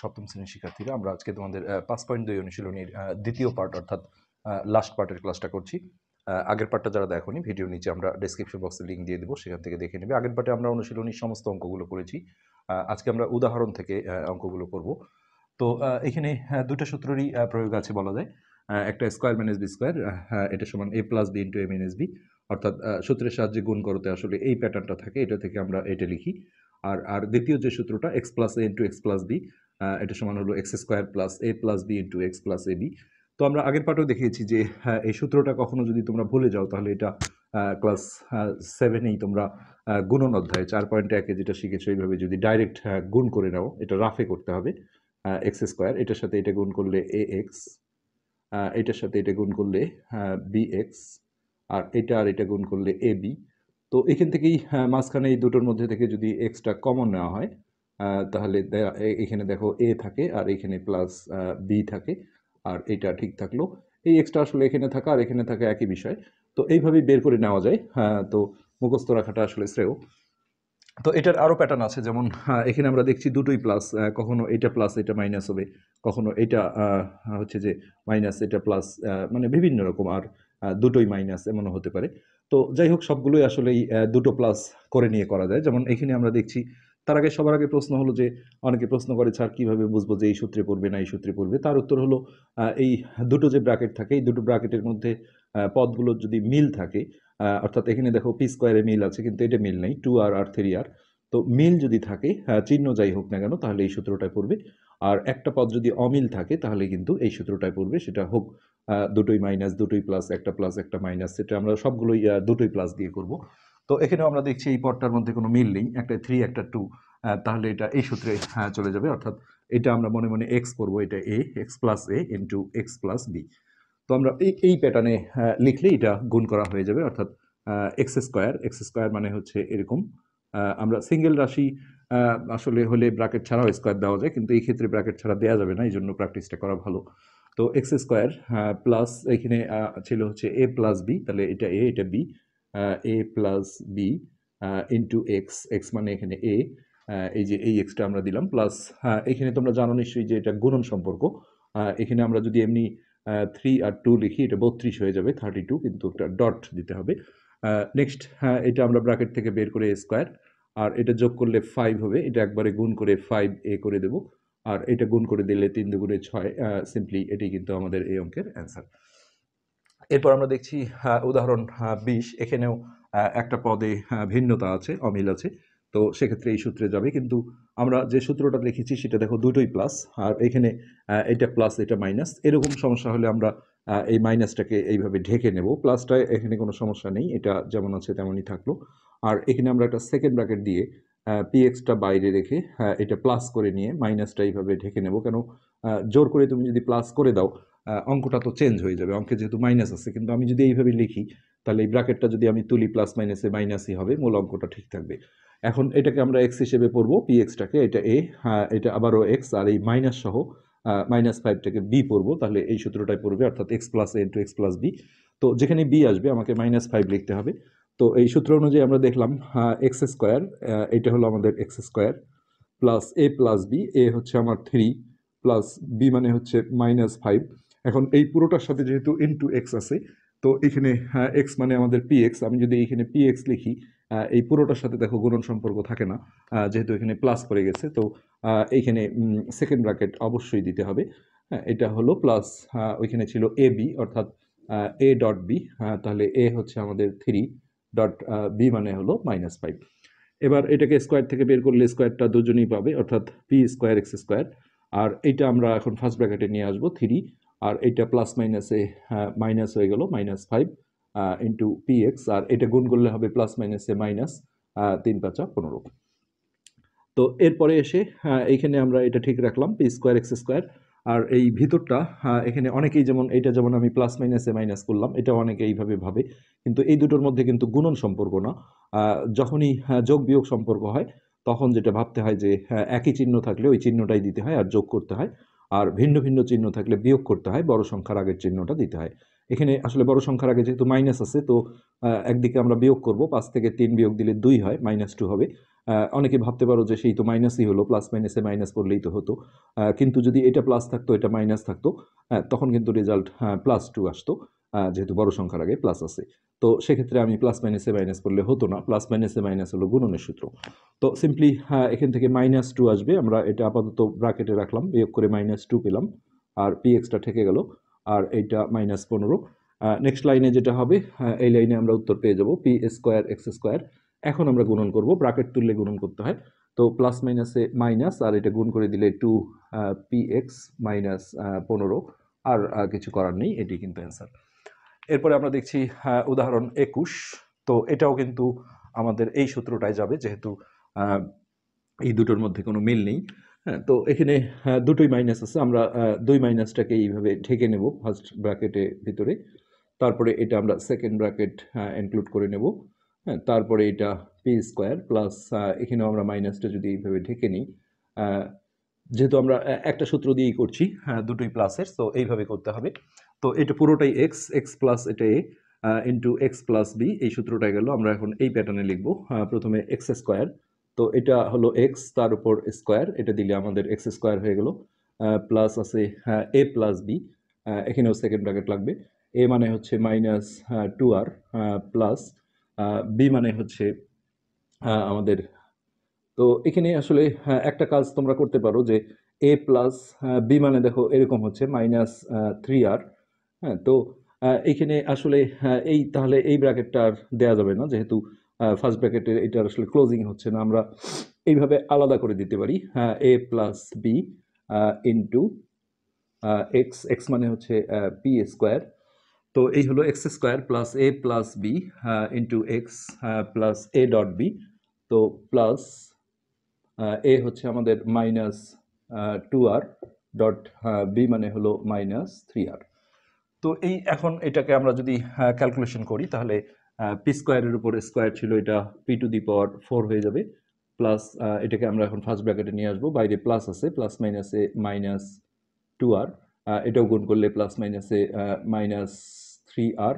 সপ্তম শ্রেণীর শিক্ষার্থীরা আমরা আজকে তোমাদের পাঁচ পয়েন্ট দুই অনুশীলনীর দ্বিতীয় পার্ট অর্থাৎ লাস্ট পার্টের ক্লাসটা করছি আগের পার্টটা যারা দেখোনি ভিডিও নিচে আমরা ডিসক্রিপশন বক্সে লিঙ্ক দিয়ে দেবো সেখান থেকে দেখে নেবে আগের পার্টে আমরা অনুশীলনীর সমস্ত অঙ্কগুলো করেছি আজকে আমরা উদাহরণ থেকে অঙ্কগুলো করব তো এখানে দুটো সূত্রেরই প্রয়োগ আছে বলা যায় একটা স্কোয়ার মাইনাস বি স্কোয়ার এটা সমান A plus B into A minus B অর্থাৎ সূত্রের সাহায্যে গুণ করতে আসলে এই প্যাটার্নটা থাকে এটা থেকে আমরা এটা লিখি আর আর দ্বিতীয় যে সূত্রটা X plus A into X plus B এটা সমান হলো X square plus A plus B into X plus A B তো আমরা আগের পাটেও দেখিয়েছি যে হ্যাঁ, এই সূত্রটা কখনো যদি তোমরা ভুলে যাও তাহলে এটা ক্লাস সেভেনেই তোমরা গুণন অধ্যায় চার পয়েন্ট একে যেটা শিখেছো এইভাবে যদি ডাইরেক্ট গুণ করে নাও এটা রাফে করতে হবে এক্স স্কোয়ার এটার সাথে এটা গুণ করলে এ এক্স এটার সাথে এটা গুণ করলে বি এক্স আর এটা আর এটা গুণ করলে এ বি তো এখান থেকেই মাঝখানে এই দুটোর মধ্যে থেকে যদি এক্সটা কমন নেওয়া হয় তাহলে এখানে দেখো এ থাকে আর এখানে প্লাস বি থাকে আর এটা ঠিক থাকলো এই এক্সট্রা আসলে এখানে থাকা আর এখানে থাকা একই বিষয় তো এইভাবেই বের করে নেওয়া যায় হ্যাঁ, তো মুখস্থ রাখাটা আসলে শ্রেয় তো এটার আরও প্যাটার্ন আছে যেমন হ্যাঁ, এখানে আমরা দেখছি দুটোই প্লাস কখনো এটা প্লাস এটা মাইনাস হবে কখনো এটা হচ্ছে যে মাইনাস এটা প্লাস মানে বিভিন্ন রকম আর দুটোই মাইনাস এমনও হতে পারে তো যাই হোক সবগুলোই আসলে দুটো প্লাস করে নিয়ে করা যায় যেমন এখানে আমরা দেখছি তার আগে সবার আগে প্রশ্ন হলো যে অনেকে প্রশ্ন করে স্যার কীভাবে বুঝবো যে এই সূত্রে পড়বে না এই সূত্রে পড়বে তার উত্তর হলো এই দুটো যে ব্র্যাকেট থাকে এই দুটো ব্র্যাকেটের মধ্যে পদগুলো যদি মিল থাকে অর্থাৎ এখানে দেখো পি স্কোয়ারে মিল আছে কিন্তু এটা মিল নেই টু আর আর থ্রি আর তো মিল যদি থাকে চিহ্ন যাই হোক না কেন তাহলে এই সূত্রটায় পড়বে আর একটা পদ যদি অমিল থাকে তাহলে কিন্তু এই সূত্রটায় পড়বে সেটা হোক দুটোই মাইনাস দুটোই প্লাস একটা প্লাস একটা মাইনাস সেটা আমরা সবগুলোই দুটোই প্লাস দিয়ে করব তো এখানেও আমরা দেখছি এই পদটার মধ্যে কোনো মিল নেই একটা থ্রি একটা টু তাহলে এটা এই সূত্রে হ্যাঁ চলে যাবে অর্থাৎ এটা আমরা মনে মনে এক্স করবো এটা A X plus A into X plus B তো আমরা এই এই প্যাটার্নে লিখলে এটা গুণ করা হয়ে যাবে অর্থাৎ এক্স স্কোয়ার এক্স স্কোয়ার মানে হচ্ছে এরকম আমরা সিঙ্গেল রাশি আসলে হলে ব্র্যাকেট ছাড়াও স্কোয়ার দেওয়া যায় কিন্তু এই ক্ষেত্রে ব্র্যাকেট ছাড়া দেওয়া যাবে না এই জন্য প্র্যাকটিসটা করা ভালো তো এক্স স্কোয়ার প্লাস এখানে ছিল হচ্ছে এ প্লাস বি তাহলে এটা এ এটা B A plus B into X X মানে এখানে এ এই যে এই এক্সটা আমরা দিলাম প্লাস এখানে তোমরা জানো নিশ্চয়ই যে এটা গুণন সম্পর্ক এখানে আমরা যদি এমনি থ্রি আর টু লিখি এটা বত্রিশ হয়ে যাবে থার্টি টু কিন্তু একটা ডট দিতে হবে নেক্সট হ্যাঁ এটা আমরা ব্র্যাকেট থেকে বের করে স্কোয়ার আর এটা যোগ করলে ফাইভ হবে এটা একবারে গুণ করে ফাইভ এ করে দেব আর এটা গুণ করে দিলে তিন দুগুণে ছয় সিম্পলি এটি কিন্তু আমাদের এই অঙ্কের অ্যান্সার এরপর আমরা দেখছি উদাহরণ বিশ এখানেও একটা পদে ভিন্নতা আছে অমিল আছে তো সেক্ষেত্রে এই সূত্রে যাবে কিন্তু আমরা যে সূত্রটা লিখেছি সেটা দেখো দুটোই প্লাস আর এখানে এটা প্লাস এটা মাইনাস এরকম সমস্যা হলে আমরা এই মাইনাসটাকে এইভাবে ঢেকে নেব প্লাসটা এখানে কোনো সমস্যা নেই এটা যেমন আছে তেমনই থাকলো আর এখানে আমরা একটা সেকেন্ড ব্র্যাকেট দিয়ে পিএক্সটা বাইরে রেখে এটা প্লাস করে নিয়ে মাইনাসটা এইভাবে ঢেকে নেব কেন জোর করে তুমি যদি প্লাস করে দাও অঙ্কটা তো চেঞ্জ হয়ে যাবে অঙ্কে যেহেতু মাইনাস আছে কিন্তু আমি যদি এইভাবে লিখি তাহলে এই ব্র্যাকেটটা যদি আমি তুলি প্লাস মাইনাসে মাইনাসই হবে মূল অঙ্কটা ঠিক থাকবে এখন এটাকে আমরা এক্স হিসেবে পড়বো পি এক্সটাকে এটা এ এটা আবারও এক্স আর এই মাইনাস সহ মাইনাস ফাইভটাকে বি পড়বো তাহলে এই সূত্রটাই পড়বে অর্থাৎ X plus A into X plus B তো যেখানে বি আসবে আমাকে মাইনাস ফাইভ লিখতে হবে তো এই সূত্র অনুযায়ী আমরা দেখলাম এক্স স্কোয়ার এটা হলো আমাদের X square plus A plus B A হচ্ছে আমার থ্রি প্লাস বি মানে হচ্ছে মাইনাস ফাইভ এখন এই পুরোটার সাথে যেহেতু এন টু এক্স আছে তো এখানে এক্স মানে আমাদের পি এক্স আমি যদি এখানে পি এক্স লিখি এই পুরোটার সাথে দেখো গুণন সম্পর্ক থাকে না যেহেতু এখানে প্লাস পড়ে গেছে তো এইখানে সেকেন্ড ব্র্যাকেট অবশ্যই দিতে হবে হ্যাঁ, এটা হলো প্লাস ওইখানে ছিল এ বি অর্থাৎ এ ডট বি তাহলে এ হচ্ছে আমাদের থ্রি ডট বি মানে হলো মাইনাস ফাইভ এবার এটাকে স্কোয়ার থেকে বের করলে স্কোয়ারটা দুজনেই পাবে অর্থাৎ পি স্কোয়ার এক্স স্কোয়ার আর এটা আমরা এখন ফার্স্ট ব্র্যাকেটে নিয়ে আসবো থ্রি আর এটা প্লাস মাইনাসে মাইনাস হয়ে গেল মাইনাস ফাইভ ইন্টু পিএক্স আর এটা গুণ করলে হবে প্লাস মাইনাসে মাইনাস তিন পাঁচা পনেরো তো এরপরে এসে এইখানে আমরা এটা ঠিক রাখলাম পি স্কোয়ার এক্স স্কোয়ার আর এই ভিতরটা এখানে অনেকেই যেমন এটা যেমন আমি প্লাস মাইনাসে মাইনাস করলাম এটা অনেকে এইভাবে ভাবে কিন্তু এই দুটোর মধ্যে কিন্তু গুণন সম্পর্ক না যখনই হ্যাঁ, যোগ বিয়োগ সম্পর্ক হয় তখন যেটা ভাবতে হয় যে হ্যাঁ, একই চিহ্ন থাকলে ওই চিহ্নটাই দিতে হয় আর যোগ করতে হয় আর ভিন্ন ভিন্ন চিহ্ন থাকলে বিয়োগ করতে হয় বড় সংখ্যার আগের চিহ্নটা দিতে হয় এখানে আসলে বড় সংখ্যার আগে যেহেতু মাইনাস আছে তো একদিকে আমরা বিয়োগ করব পাঁচ থেকে তিন বিয়োগ দিলে দুই হয় মাইনাস টু হবে অনেকে ভাবতে পারো যে সেই তো মাইনাসই হলো প্লাস মাইনাসে মাইনাস করলেই তো হতো কিন্তু যদি এটা প্লাস থাকতো এটা মাইনাস থাকতো তখন কিন্তু রেজাল্ট প্লাস টু আসতো যেহেতু বড় সংখ্যার আগে প্লাস আছে তো সেক্ষেত্রে আমি প্লাস মাইনাসে মাইনাস করলে হতো না প্লাস মাইনাসে মাইনাস হলো গুণনের সূত্র তো সিম্পলি হ্যাঁ এখান থেকে মাইনাস টু আসবে আমরা এটা আপাতত ব্রাকেটে রাখলাম বিয়োগ করে মাইনাস টু পেলাম আর পি এক্সটা থেকে গেল আর এইটা মাইনাস পনেরো নেক্সট লাইনে যেটা হবে হ্যাঁ, এই লাইনে আমরা উত্তর পেয়ে যাব পি স্কোয়ার এক্স স্কোয়ার এখন আমরা গুণন করব ব্রাকেট তুললে গুণন করতে হয় তো প্লাস মাইনাসে মাইনাস আর এটা গুণ করে দিলে টু পি এক্স মাইনাস পনেরো আর কিছু করার নেই এটি কিন্তু অ্যান্সার এরপরে আমরা দেখছি উদাহরণ একুশ তো এটাও কিন্তু আমাদের এই সূত্রটায় যাবে যেহেতু এই দুটোর মধ্যে কোনো মিল নেই হ্যাঁ, তো এখানে দুটোই মাইনাস আছে আমরা দুই মাইনাসটাকে এইভাবে ঠেকে নেব ফার্স্ট ব্র্যাকেটে ভিতরে তারপরে এটা আমরা সেকেন্ড ব্র্যাকেট ইনক্লুড করে নেব হ্যাঁ তারপরে এটা পি স্কোয়ার প্লাস এখানেও আমরা মাইনাসটা যদি এইভাবে ঢেকে নিই যেহেতু আমরা একটা সূত্র দিয়েই করছি হ্যাঁ দুটোই প্লাসের তো এইভাবে করতে হবে তো এটা পুরোটাই এক্স এক্স প্লাস এটা A into X plus B এই সূত্রটা গেল আমরা এখন এই প্যাটার্নে লিখব প্রথমে এক্স স্কোয়ার তো এটা হলো এক্স তার উপর স্কোয়ার এটা দিলে আমাদের এক্স স্কোয়ার হয়ে গেল প্লাস আছে এ প্লাস বি এখানেও সেকেন্ড ব্র্যাকেট লাগবে এ মানে হচ্ছে minus two R plus B মানে হচ্ছে আমাদের তো এখানে আসলে হ্যাঁ, একটা কাজ তোমরা করতে পারো যে এ প্লাস বি মানে দেখো এরকম হচ্ছে মাইনাস থ্রি আর হ্যাঁ তো এইখানে আসলে হ্যাঁ, এই তাহলে এই ব্র্যাকেটটা আর দেওয়া যাবে না যেহেতু ফার্স্ট ব্র্যাকেটের এটা আসলে ক্লোজিং হচ্ছে না আমরা এইভাবে আলাদা করে দিতে পারি A plus B into X X মানে হচ্ছে পি স্কোয়ার তো এই হলো X square plus A plus B into X plus A dot B তো প্লাস এ হচ্ছে আমাদের minus two R dot B মানে হলো মাইনাস থ্রি আর তো এই এখন এটাকে আমরা যদি ক্যালকুলেশন করি তাহলে পি স্কোয়ারের উপর স্কোয়ার ছিল এটা P to the power four হয়ে যাবে প্লাস এটাকে আমরা এখন ফার্স্ট ব্র্যাকেটে নিয়ে আসবো বাইরে প্লাস আছে প্লাস মাইনাসে মাইনাস টু আর এটাও গুণ করলে প্লাস মাইনাসে minus three R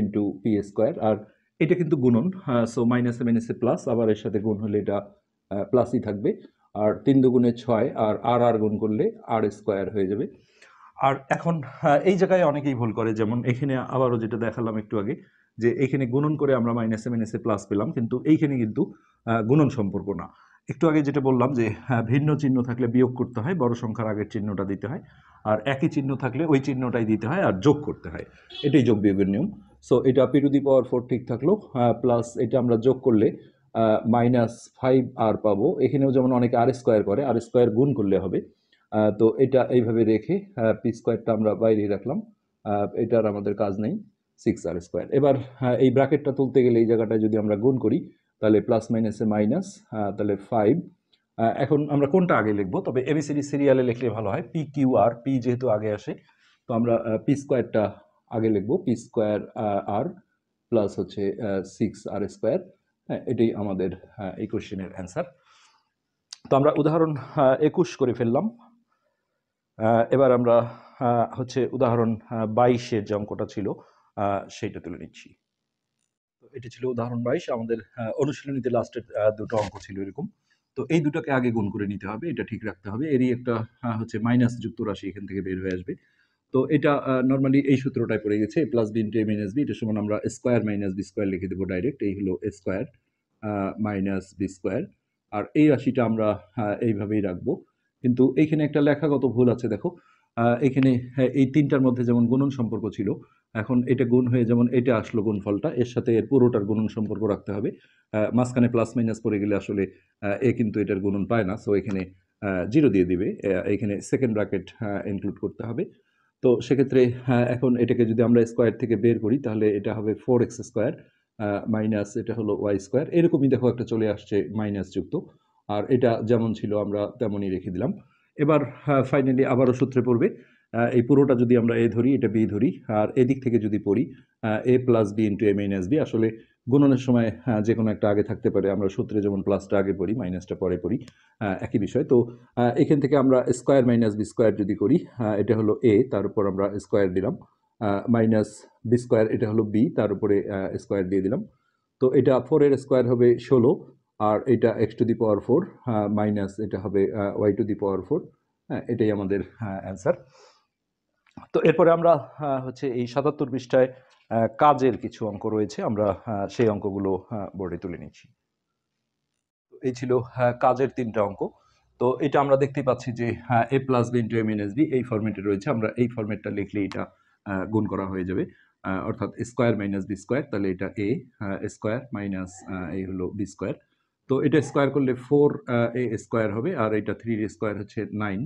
into P square আর এটা কিন্তু গুণন সো মাইনাসে মাইনাসে প্লাস আবার এর সাথে গুণ হলে এটা প্লাসই থাকবে আর তিন দুগুণে ছয় আর আর আর গুণ করলে আর স্কোয়ার হয়ে যাবে আর এখন এই জায়গায় অনেকেই ভুল করে যেমন এখানে আবারও যেটা দেখালাম একটু আগে যে এখানে গুণন করে আমরা মাইনাস এ মাইনাসে প্লাস পেলাম কিন্তু এইখানে কিন্তু গুণন সম্পর্ক না একটু আগে যেটা বললাম যে হ্যাঁ, ভিন্ন চিহ্ন থাকলে বিয়োগ করতে হয় বড় সংখ্যার আগের চিহ্নটা দিতে হয় আর একই চিহ্ন থাকলে ওই চিহ্নটাই দিতে হয় আর যোগ করতে হয় এটাই যোগ বিয়োগের নিয়ম সো এটা পিরুদি পাওয়ার ফোর ঠিক থাকলো প্লাস এটা আমরা যোগ করলে মাইনাস ফাইভ আর পাবো এখানেও যেমন অনেকে আর স্কোয়ার করে আর স্কোয়ার গুণ করলে হবে তো এটা এইভাবে রেখে পি স্কোয়ারটা আমরা বাইরে রাখলাম এটার আমাদের কাজ নেই সিক্স আর স্কোয়ার এবার এই ব্র্যাকেটটা তুলতে গেলে এই জায়গাটা যদি আমরা গুণ করি তাহলে প্লাস মাইনাসে মাইনাস তাহলে ফাইভ এখন আমরা কোনটা আগে লিখবো তবে এবিসিডি সিরিয়ালে লিখলে ভালো হয় পি কিউ আর পি যেহেতু আগে আসে তো আমরা পি স্কোয়ারটা আগে লিখবো পি স্কোয়ার আর প্লাস হচ্ছে সিক্স আর স্কোয়ার হ্যাঁ এটাই আমাদের এই কোশ্চেনের অ্যান্সার তো আমরা উদাহরণ একুশ করে ফেললাম এবার আমরা হচ্ছে উদাহরণ বাইশের যে অঙ্কটা ছিল সেইটা তুলে নিচ্ছি তো এটি ছিল উদাহরণ বাইশ আমাদের অনুশীলনীতে লাস্টের দুটো অঙ্ক ছিল এরকম তো এই দুটাকে আগে গুণ করে নিতে হবে এটা ঠিক রাখতে হবে এরই একটা হচ্ছে মাইনাস যুক্ত রাশি এখান থেকে বের হয়ে আসবে তো এটা নর্মালি এই সূত্রটায় পড়ে গেছে A plus B into A minus B এটার সমান আমরা স্কোয়ার মাইনাস বি স্কোয়ার লিখে দেবো ডাইরেক্ট এই হলো স্কোয়ার মাইনাস বি স্কোয়ার আর এই রাশিটা আমরা এইভাবেই রাখবো কিন্তু এইখানে একটা লেখাগত ভুল আছে দেখো এখানে হ্যাঁ, এই তিনটার মধ্যে যেমন গুণন সম্পর্ক ছিল এখন এটা গুণ হয়ে যেমন এটা আসলো গুণফলটা এর সাথে এর পুরোটার গুণন সম্পর্ক রাখতে হবে মাঝখানে প্লাস মাইনাস পড়ে গেলে আসলে এ কিন্তু এটার গুণন পায় না সো এখানে জিরো দিয়ে দিবে এখানে সেকেন্ড ব্র্যাকেট ইনক্লুড করতে হবে তো সেক্ষেত্রে হ্যাঁ, এখন এটাকে যদি আমরা স্কোয়ার থেকে বের করি তাহলে এটা হবে ফোর এক্স স্কোয়ার মাইনাস এটা হলো ওয়াই স্কোয়ার এরকমই দেখো একটা চলে আসছে মাইনাস যুক্ত আর এটা যেমন ছিল আমরা তেমনই রেখে দিলাম এবার ফাইনালি হ্যাঁ, আবারও সূত্রে পড়বে এই পুরোটা যদি আমরা এ ধরি এটা বি ধরি আর এদিক থেকে যদি পড়ি A plus B into M minus B আসলে গুণনের সময় হ্যাঁ, যে কোনো একটা আগে থাকতে পারে আমরা সূত্রে যেমন প্লাসটা আগে পড়ি মাইনাসটা পরে পড়ি একই বিষয় তো এখান থেকে আমরা স্কোয়ার মাইনাস বি স্কোয়ার যদি করি হ্যাঁ, এটা হলো এ তার উপর আমরা স্কোয়ার দিলাম মাইনাস বি স্কোয়ার এটা হলো বি তার উপরে স্কোয়ার দিয়ে দিলাম তো এটা ফোরের স্কোয়ার হবে ষোলো আর এটা X to the power four minus এটা হবে Y to the power four হ্যাঁ এটাই আমাদের অ্যান্সার তো এরপরে আমরা হ্যাঁ, হচ্ছে এই সাতাত্তর পৃষ্ঠায় কাজের কিছু অঙ্ক রয়েছে আমরা হ্যাঁ, সেই অঙ্কগুলো হ্যাঁ, বোর্ডে তুলে নিচ্ছি এই ছিল কাজের তিনটা অঙ্ক তো এটা আমরা দেখতে পাচ্ছি যে A plus B into M N S B এই ফর্মেটে রয়েছে আমরা এই ফর্মেটটা লিখলে এটা গুণ করা হয়ে যাবে অর্থাৎ স্কোয়ার মাইনাস বি স্কোয়ার তাহলে এটা এ স্কোয়ার মাইনাস এই হলো বি স্কোয়ার তো এটা স্কোয়ার করলে ফোর এ স্কোয়ার হবে আর এটা থ্রির স্কোয়ার হচ্ছে নাইন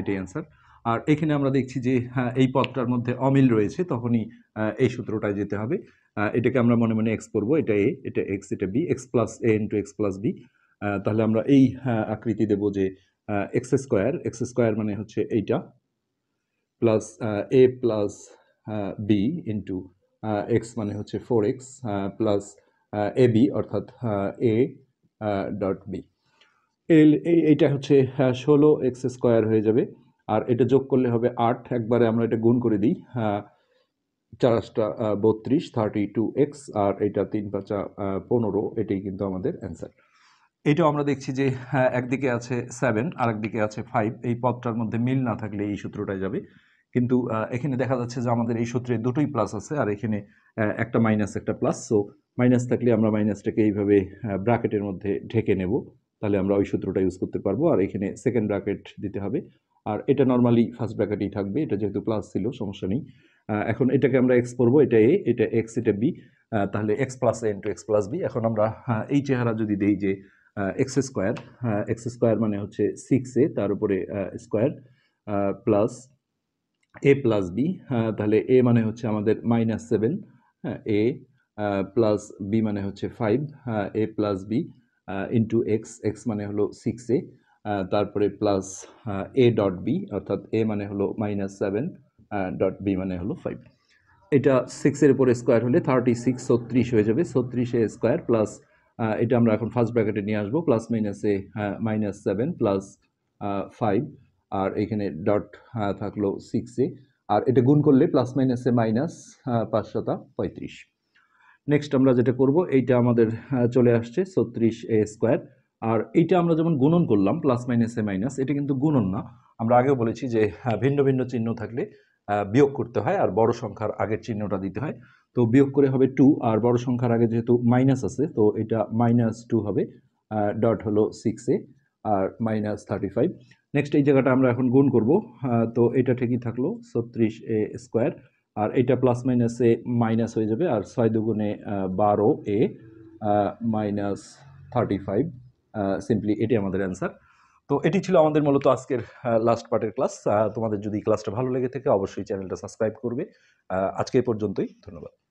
এটাই অ্যান্সার আর এখানে আমরা দেখছি যে হ্যাঁ, এই পথটার মধ্যে অমিল রয়েছে তখনই এই সূত্রটায় যেতে হবে এটাকে আমরা মনে মনে এক্স করবো এটা এ এটা এক্স এটা B X plus A into X plus B তাহলে আমরা এই হ্যাঁ, আকৃতি দেব যে এক্স স্কোয়ার এক্স স্কোয়ার মানে হচ্ছে এইটা plus A plus B into X মানে হচ্ছে four X plus A B অর্থাৎ এ ডট বি এল এইটা হচ্ছে হ্যাঁ, ষোলো এক্স স্কোয়ার হয়ে যাবে আর এটা যোগ করলে হবে আট একবারে আমরা এটা গুণ করে দিই হ্যাঁ, চারাশটা বত্রিশ থার্টি টু এক্স আর এটা তিন পাঁচা পনেরো এটাই কিন্তু আমাদের অ্যান্সার এটাও আমরা দেখছি যে হ্যাঁ, একদিকে আছে সেভেন আর একদিকে আছে ফাইভ এই পদটার মধ্যে মিল না থাকলে এই সূত্রটাই যাবে কিন্তু এখানে দেখা যাচ্ছে যে আমাদের এই সূত্রে দুটোই প্লাস আছে আর এখানে একটা মাইনাস একটা প্লাস সো মাইনাস থাকলে আমরা মাইনাসটাকে এইভাবে ব্র্যাকেটের মধ্যে ঢেকে নেব তাহলে আমরা ওই সূত্রটা ইউজ করতে পারবো আর এখানে সেকেন্ড ব্র্যাকেট দিতে হবে আর এটা নর্মালি ফার্স্ট ব্র্যাকেটেই থাকবে এটা যেহেতু প্লাস ছিল সমস্যা নেই এখন এটাকে আমরা এক্স করবো এটা এ এটা এক্স এটা বি তাহলে X plus A into X plus B এখন আমরা হ্যাঁ, এই চেহারা যদি দিই যে এক্স স্কোয়ার এক্স স্কোয়ার মানে হচ্ছে সিক্স এ তার উপরে square plus A plus B তাহলে এ মানে হচ্ছে আমাদের মাইনাস সেভেন হ্যাঁ এ প্লাস বি মানে হচ্ছে five A plus B into X X মানে হলো সিক্স এ তারপরে প্লাস এ ডট বি অর্থাৎ এ মানে হলো মাইনাস সেভেন ডট বি মানে হলো ফাইভ এটা সিক্সের উপরে স্কোয়ার হলে থার্টি সিক্স ছত্রিশ হয়ে যাবে ছত্রিশে স্কোয়ার প্লাস এটা আমরা এখন ফার্স্ট ব্র্যাকেটে নিয়ে আসবো প্লাস মাইনাসে মাইনাস সেভেন প্লাস ফাইভ আর এখানে ডট থাকলো সিক্সে আর এটা গুণ করলে প্লাস মাইনাসে মাইনাস পাঁচ শতা পঁয়ত্রিশ নেক্সট আমরা যেটা করব এইটা আমাদের চলে আসছে ছত্রিশ এ স্কোয়ার আর এইটা আমরা যেমন গুণন করলাম প্লাস মাইনাসে মাইনাস এটা কিন্তু গুণন না আমরা আগেও বলেছি যে ভিন্ন ভিন্ন চিহ্ন থাকলে বিয়োগ করতে হয় আর বড় সংখ্যার আগের চিহ্নটা দিতে হয় তো বিয়োগ করে হবে টু আর বড় সংখ্যার আগে যেহেতু মাইনাস আছে তো এটা মাইনাস টু হবে ডট হলো সিক্স এ আর মাইনাস থার্টি ফাইভ নেক্সট এই জায়গাটা আমরা এখন গুণ করব তো এটা ঠিকই থাকলো ছত্রিশ এ স্কোয়ার আর এটা প্লাস মাইনাসে মাইনাস হয়ে যাবে আর ছয় দুগুণে বারো A minus thirty five simply এটি আমাদের অ্যান্সার তো এটি ছিল আমাদের মূলত আজকের লাস্ট পার্টের ক্লাস তোমাদের যদি ক্লাসটা ভালো লেগে থাকে অবশ্যই চ্যানেলটা সাবস্ক্রাইব করবে আজকে পর্যন্তই ধন্যবাদ